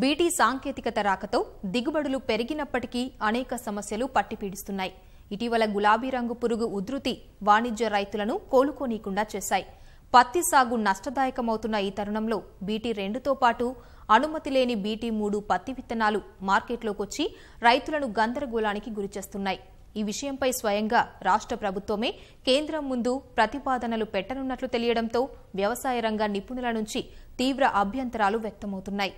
BT సాంకేతికత రాకతో దిగుబడులు పెరిగినప్పటికీ అనేక సమస్యలు పట్టిపీడిస్తున్నాయి ఇటీవల గులాబీ రంగు పురుగు ఉధృతి వాణిజ్య రైతులను కోలుకోనీకుండా చేశాయి పత్తి సాగు నష్టదాయకమవుతున్న ఈ తరుణంలో బీటీ రెండుతో పాటు అనుమతి లేని బీటీ మూడు పత్తి విత్తనాలు మార్కెట్లోకొచ్చి రైతులను గందరగోళానికి గురిచేస్తున్నాయి ఈ విషయంపై స్వయంగా రాష్ట్ర ప్రభుత్వమే కేంద్రం ముందు ప్రతిపాదనలు పెట్టనున్నట్లు తెలియడంతో వ్యవసాయ రంగ నిపుణుల నుంచి తీవ్ర అభ్యంతరాలు వ్యక్తమవుతున్నాయి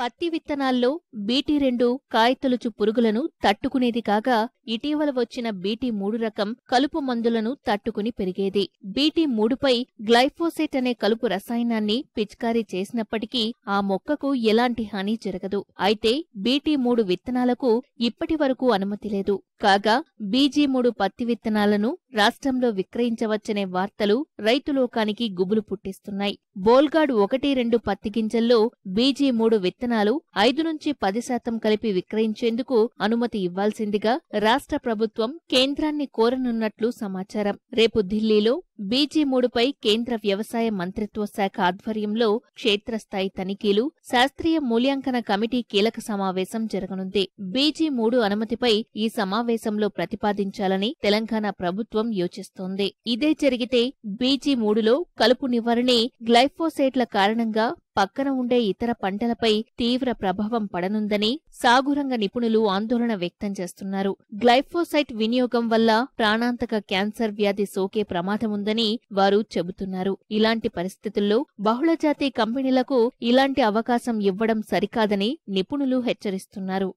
పత్తి విత్తనాల్లో బీటీ రెండు కాయతొలుచు పురుగులను తట్టుకునేది కాగా ఇటీవల వచ్చిన బీటీ మూడు రకం కలుపు మందులను తట్టుకుని పెరిగేది బీటీ మూడుపై గ్లైఫోసేట్ అనే కలుపు రసాయనాన్ని పిచికారీ చేసినప్పటికీ ఆ మొక్కకు ఎలాంటి హాని జరగదు అయితే బీటీ మూడు విత్తనాలకు ఇప్పటి వరకు అనుమతి లేదు కాగా బీజీ మూడు పత్తి విత్తనాలను రాష్ట్రంలో విక్రయించవచ్చనే వార్తలు రైతులోకానికి గుబులు పుట్టిస్తున్నాయి బోల్గాడ్ ఒకటి రెండు పత్తి గింజల్లో బీజీ మూడు విత్తనాలు విత్తనాలు ఐదు నుంచి పది శాతం కలిపి విక్రయించేందుకు అనుమతి ఇవ్వాల్సిందిగా రాష్ట్ర ప్రభుత్వం కేంద్రాన్ని కోరనున్నట్లు సమాచారం రేపు ఢిల్లీలో బీజీ మూడుపై కేంద్ర వ్యవసాయ మంత్రిత్వ శాఖ ఆధ్వర్యంలో క్షేత్రస్థాయి తనిఖీలు శాస్త్రీయ మూల్యాంకన కమిటీ కీలక సమావేశం జరగనుంది బీజీ మూడు అనుమతిపై ఈ సమావేశంలో ప్రతిపాదించాలని తెలంగాణ ప్రభుత్వం యోచిస్తోంది ఇదే జరిగితే బీజీ మూడులో కలుపు నివారణే గ్లైఫోసైట్ల కారణంగా పక్కన ఉండే ఇతర పంటలపై తీవ్ర ప్రభావం పడనుందని సాగురంగ నిపుణులు ఆందోళన వ్యక్తం చేస్తున్నారు గ్లైఫోసైట్ వినియోగం వల్ల ప్రాణాంతక క్యాన్సర్ వ్యాధి సోకే ప్రమాదముంది ఉందని వారు చెబుతున్నారు ఇలాంటి పరిస్థితుల్లో బహుళజాతి కంపెనీలకు ఇలాంటి అవకాశం ఇవ్వడం సరికాదని నిపుణులు హెచ్చరిస్తున్నారు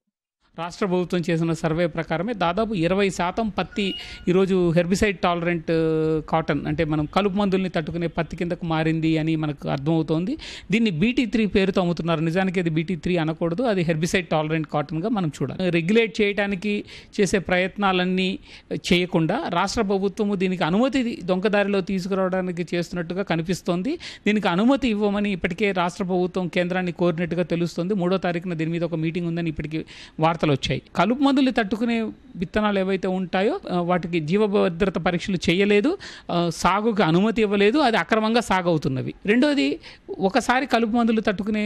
రాష్ట్ర ప్రభుత్వం చేసిన సర్వే ప్రకారమే దాదాపు ఇరవై శాతం పత్తి ఈరోజు హెర్బిసైడ్ టాలరెంట్ కాటన్ అంటే మనం కలుపు మందుల్ని తట్టుకునే పత్తి కిందకు మారింది అని మనకు అర్థమవుతోంది దీన్ని బీటీ త్రీ పేరుతో అమ్ముతున్నారు నిజానికి అది బీటీ త్రీ అనకూడదు అది హెర్బిసైడ్ టాలరెంట్ కాటన్గా మనం చూడాలి రెగ్యులేట్ చేయడానికి చేసే ప్రయత్నాలన్నీ చేయకుండా రాష్ట్ర ప్రభుత్వము దీనికి అనుమతి దొంగదారిలో తీసుకురావడానికి చేస్తున్నట్టుగా కనిపిస్తోంది దీనికి అనుమతి ఇవ్వమని ఇప్పటికే రాష్ట్ర ప్రభుత్వం కేంద్రాన్ని కోరినట్టుగా తెలుస్తోంది మూడో తారీఖున దీని మీద ఒక మీటింగ్ ఉందని ఇప్పటికీ వార్తలు వార్తలు వచ్చాయి కలుపు మందులు తట్టుకునే విత్తనాలు ఏవైతే ఉంటాయో వాటికి జీవభద్రత పరీక్షలు చేయలేదు సాగుకు అనుమతి ఇవ్వలేదు అది అక్రమంగా సాగు అవుతున్నవి రెండోది ఒకసారి కలుపు మందులు తట్టుకునే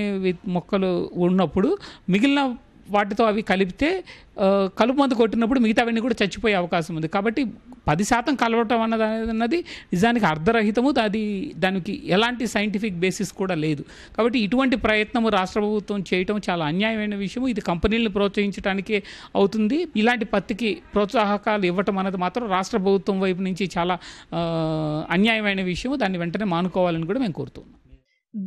మొక్కలు ఉన్నప్పుడు మిగిలిన వాటితో అవి కలిపితే కలుపు మందు కొట్టినప్పుడు మిగతావన్నీ కూడా చచ్చిపోయే అవకాశం ఉంది కాబట్టి పది శాతం కలవటం అన్నది అన్నది నిజానికి అర్ధరహితము అది దానికి ఎలాంటి సైంటిఫిక్ బేసిస్ కూడా లేదు కాబట్టి ఇటువంటి ప్రయత్నము రాష్ట్ర ప్రభుత్వం చేయటం చాలా అన్యాయమైన విషయం ఇది కంపెనీలను ప్రోత్సహించడానికే అవుతుంది ఇలాంటి పత్తికి ప్రోత్సాహకాలు ఇవ్వటం అన్నది మాత్రం రాష్ట్ర ప్రభుత్వం వైపు నుంచి చాలా అన్యాయమైన విషయం దాన్ని వెంటనే మానుకోవాలని కూడా మేము కోరుతున్నాం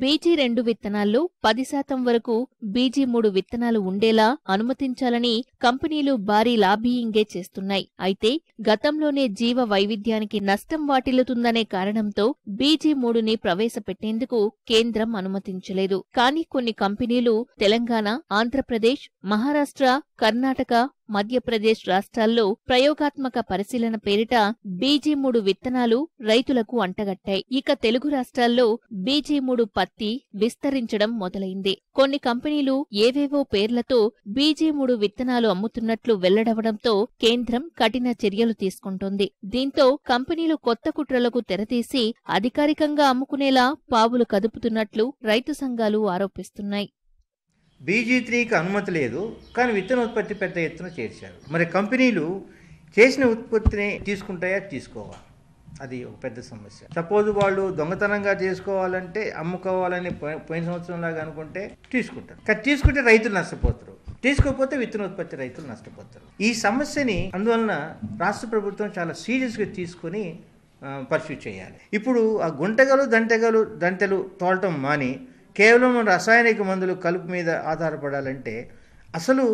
బీజీ రెండు విత్తనాల్లో పది శాతం వరకు బీజీ మూడు విత్తనాలు ఉండేలా అనుమతించాలని కంపెనీలు భారీ లాబీయింగే చేస్తున్నాయి అయితే గతంలోనే జీవ వైవిధ్యానికి నష్టం వాటిల్లుతుందనే కారణంతో బీజీ మూడుని ప్రవేశపెట్టేందుకు కేంద్రం అనుమతించలేదు కానీ కొన్ని కంపెనీలు తెలంగాణ ఆంధ్రప్రదేశ్ మహారాష్ట్ర కర్ణాటక మధ్యప్రదేశ్ రాష్ట్రాల్లో ప్రయోగాత్మక పరిశీలన పేరిట బీజీ మూడు విత్తనాలు రైతులకు అంటగట్టాయి ఇక తెలుగు రాష్ట్రాల్లో బీజీ మూడు పత్తి విస్తరించడం మొదలైంది కొన్ని కంపెనీలు ఏవేవో పేర్లతో బీజీ మూడు విత్తనాలు అమ్ముతున్నట్లు వెల్లడవడంతో కేంద్రం కఠిన చర్యలు తీసుకుంటోంది దీంతో కంపెనీలు కొత్త కుట్రలకు తెరతీసి అధికారికంగా అమ్ముకునేలా పావులు కదుపుతున్నట్లు రైతు సంఘాలు ఆరోపిస్తున్నాయి బీజీ త్రీకి అనుమతి లేదు కానీ విత్తనోత్పత్తి పెద్ద ఎత్తున చేర్చారు మరి కంపెనీలు చేసిన ఉత్పత్తిని తీసుకుంటాయా తీసుకోవాలి అది ఒక పెద్ద సమస్య సపోజ్ వాళ్ళు దొంగతనంగా చేసుకోవాలంటే అమ్ముకోవాలని పోయిన సంవత్సరంలాగా అనుకుంటే తీసుకుంటారు కానీ తీసుకుంటే రైతులు నష్టపోతారు తీసుకోకపోతే విత్తనోత్పత్తి రైతులు నష్టపోతారు ఈ సమస్యని అందువలన రాష్ట్ర ప్రభుత్వం చాలా సీరియస్గా తీసుకొని పర్స్యూ చేయాలి ఇప్పుడు ఆ గుంటగలు దంటగలు దంటలు తోలటం మాని కేవలం రసాయనిక మందులు కలుపు మీద ఆధారపడాలంటే అసలు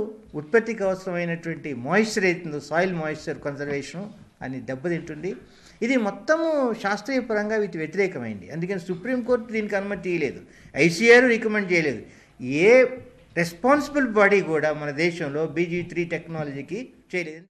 ఉత్పత్తికి అవసరమైనటువంటి మాయిశ్చర్ అవుతుందో సాయిల్ మాయిశ్చర్ కన్జర్వేషను అని దెబ్బతింటుంది ఇది మొత్తము శాస్త్రీయ పరంగా వీటి వ్యతిరేకమైంది అందుకని సుప్రీంకోర్టు దీనికి అనుమతి ఇవ్వలేదు ఐసీఆర్ రికమెండ్ చేయలేదు ఏ రెస్పాన్సిబుల్ బాడీ కూడా మన దేశంలో బీజీ త్రీ టెక్నాలజీకి చేయలేదు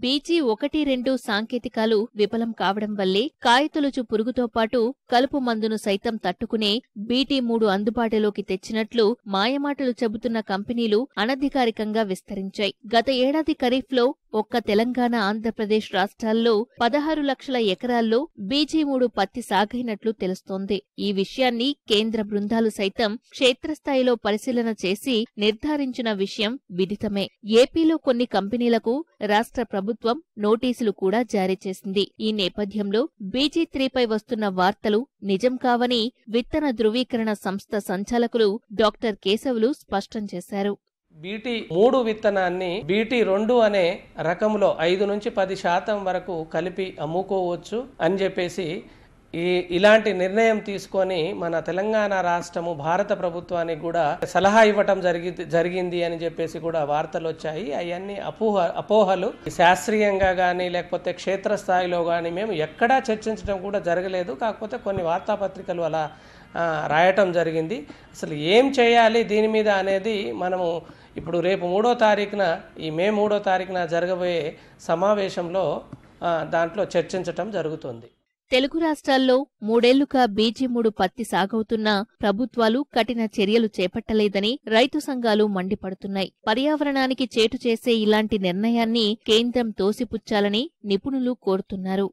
బీజీ ఒకటి రెండు సాంకేతికాలు విఫలం కావడం వల్లే కాయతొలుచు పురుగుతో పాటు కలుపు మందును సైతం తట్టుకునే బీటీ మూడు అందుబాటులోకి తెచ్చినట్లు మాయమాటలు చెబుతున్న కంపెనీలు అనధికారికంగా విస్తరించాయి గత ఏడాది ఖరీఫ్లో ఒక్క తెలంగాణ ఆంధ్రప్రదేశ్ రాష్ట్రాల్లో పదహారు లక్షల ఎకరాల్లో బీజీ మూడు పత్తి సాగైనట్లు తెలుస్తోంది ఈ విషయాన్ని కేంద్ర బృందాలు సైతం క్షేత్రస్థాయిలో పరిశీలన చేసి నిర్ధారించిన విషయం విదితమే ఏపీలో కొన్ని కంపెనీలకు రాష్ట్ర ప్రభుత్వం నోటీసులు కూడా జారీ చేసింది ఈ నేపథ్యంలో బీజీ త్రీపై వస్తున్న వార్తలు నిజం కావని విత్తన ధృవీకరణ సంస్థ సంచాలకులు డాక్టర్ కేశవులు స్పష్టం చేశారు బీటీ మూడు విత్తనాన్ని బీటీ రెండు అనే రకంలో ఐదు నుంచి పది శాతం వరకు కలిపి అమ్ముకోవచ్చు అని చెప్పేసి ఈ ఇలాంటి నిర్ణయం తీసుకొని మన తెలంగాణ రాష్ట్రము భారత ప్రభుత్వానికి కూడా సలహా ఇవ్వటం జరిగి జరిగింది అని చెప్పేసి కూడా వార్తలు వచ్చాయి అవన్నీ అపోహ అపోహలు శాస్త్రీయంగా కానీ లేకపోతే క్షేత్రస్థాయిలో కానీ మేము ఎక్కడా చర్చించడం కూడా జరగలేదు కాకపోతే కొన్ని వార్తాపత్రికలు అలా రాయటం జరిగింది అసలు ఏం చేయాలి దీని మీద అనేది మనము ఇప్పుడు రేపు మూడో తారీఖున ఈ మే మూడో తారీఖున జరగబోయే సమావేశంలో దాంట్లో చర్చించటం జరుగుతుంది తెలుగు రాష్ట్రాల్లో మూడేళ్లుగా బీజీ మూడు పత్తి సాగవుతున్నా ప్రభుత్వాలు కఠిన చర్యలు చేపట్టలేదని రైతు సంఘాలు మండిపడుతున్నాయి పర్యావరణానికి చేటు చేసే ఇలాంటి నిర్ణయాన్ని కేంద్రం తోసిపుచ్చాలని నిపుణులు కోరుతున్నారు